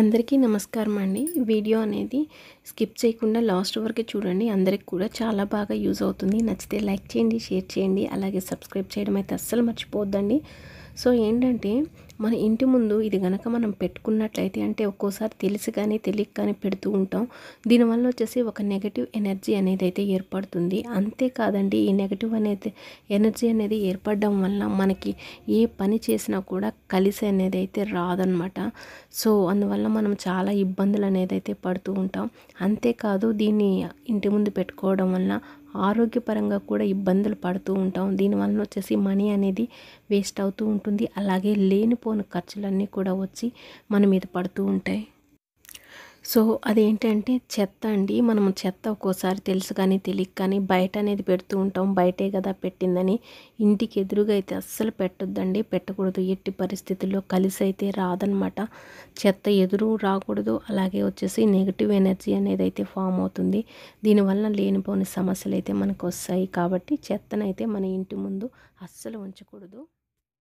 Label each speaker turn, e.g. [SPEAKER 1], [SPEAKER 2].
[SPEAKER 1] అందరికీ నమస్కారం అండి వీడియో అనేది స్కిప్ చేయకుండా లాస్ట్ వరకు చూడండి అందరికి కూడా చాలా బాగా యూజ్ అవుతుంది నచ్చితే లైక్ చేయండి షేర్ చేయండి అలాగే సబ్స్క్రైబ్ చేయడం అయితే అస్సలు మర్చిపోద్దండి సో ఏంటంటే మన ఇంటి ముందు ఇది గనక మనం పెట్టుకున్నట్లయితే అంటే ఒక్కోసారి తెలిసి కానీ తెలియక కానీ పెడుతూ ఉంటాం దీనివల్ల వచ్చేసి ఒక నెగటివ్ ఎనర్జీ అనేది అయితే ఏర్పడుతుంది అంతేకాదండి ఈ నెగటివ్ అనేది ఎనర్జీ అనేది ఏర్పడడం వల్ల మనకి ఏ పని చేసినా కూడా కలిసి అనేది అయితే రాదనమాట సో అందువల్ల మనం చాలా ఇబ్బందులు అనేది అయితే పడుతూ ఉంటాం అంతేకాదు దీన్ని ఇంటి ముందు పెట్టుకోవడం వల్ల ఆరోగ్యపరంగా కూడా ఇబ్బందులు పడుతూ ఉంటాం దీనివల్ల వచ్చేసి మనీ అనేది వేస్ట్ అవుతూ ఉంటుంది అలాగే లేనిపోని ఖర్చులన్నీ కూడా వచ్చి మన మీద పడుతూ ఉంటాయి సో అదేంటంటే చెత్త అండి మనం చెత్త ఒక్కోసారి తెలుసు కానీ తెలియక కానీ బయట అనేది పెడుతూ ఉంటాం బయటే కదా పెట్టిందని ఇంటికి ఎదురుగా అయితే అస్సలు పెట్టొద్దండి పెట్టకూడదు ఎట్టి పరిస్థితుల్లో కలిసి అయితే రాదనమాట చెత్త ఎదురు రాకూడదు అలాగే వచ్చేసి నెగిటివ్ ఎనర్జీ అనేది అయితే ఫామ్ అవుతుంది దీనివల్ల లేనిపోని సమస్యలు అయితే మనకు వస్తాయి కాబట్టి చెత్తనైతే మన ఇంటి ముందు అస్సలు ఉంచకూడదు